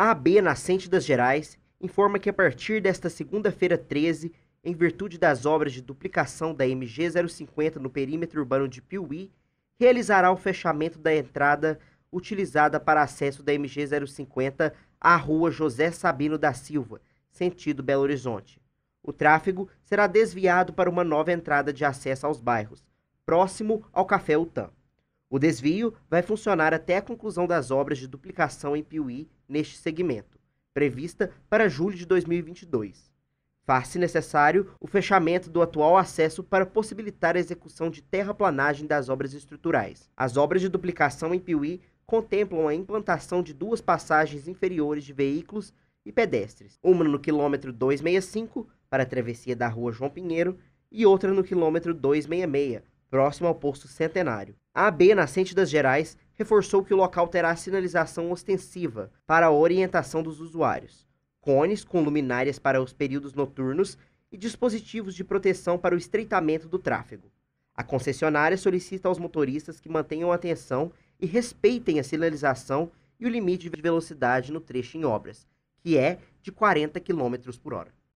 A AB Nascente das Gerais informa que a partir desta segunda-feira 13, em virtude das obras de duplicação da MG 050 no perímetro urbano de Piuí, realizará o fechamento da entrada utilizada para acesso da MG 050 à rua José Sabino da Silva, sentido Belo Horizonte. O tráfego será desviado para uma nova entrada de acesso aos bairros, próximo ao Café Utam. O desvio vai funcionar até a conclusão das obras de duplicação em Piuí neste segmento, prevista para julho de 2022. Faz-se necessário o fechamento do atual acesso para possibilitar a execução de terraplanagem das obras estruturais. As obras de duplicação em Piuí contemplam a implantação de duas passagens inferiores de veículos e pedestres, uma no quilômetro 265 para a travessia da rua João Pinheiro e outra no quilômetro 266 próximo ao posto centenário. A AB Nascente das Gerais reforçou que o local terá sinalização ostensiva para a orientação dos usuários, cones com luminárias para os períodos noturnos e dispositivos de proteção para o estreitamento do tráfego. A concessionária solicita aos motoristas que mantenham atenção e respeitem a sinalização e o limite de velocidade no trecho em obras, que é de 40 km por hora.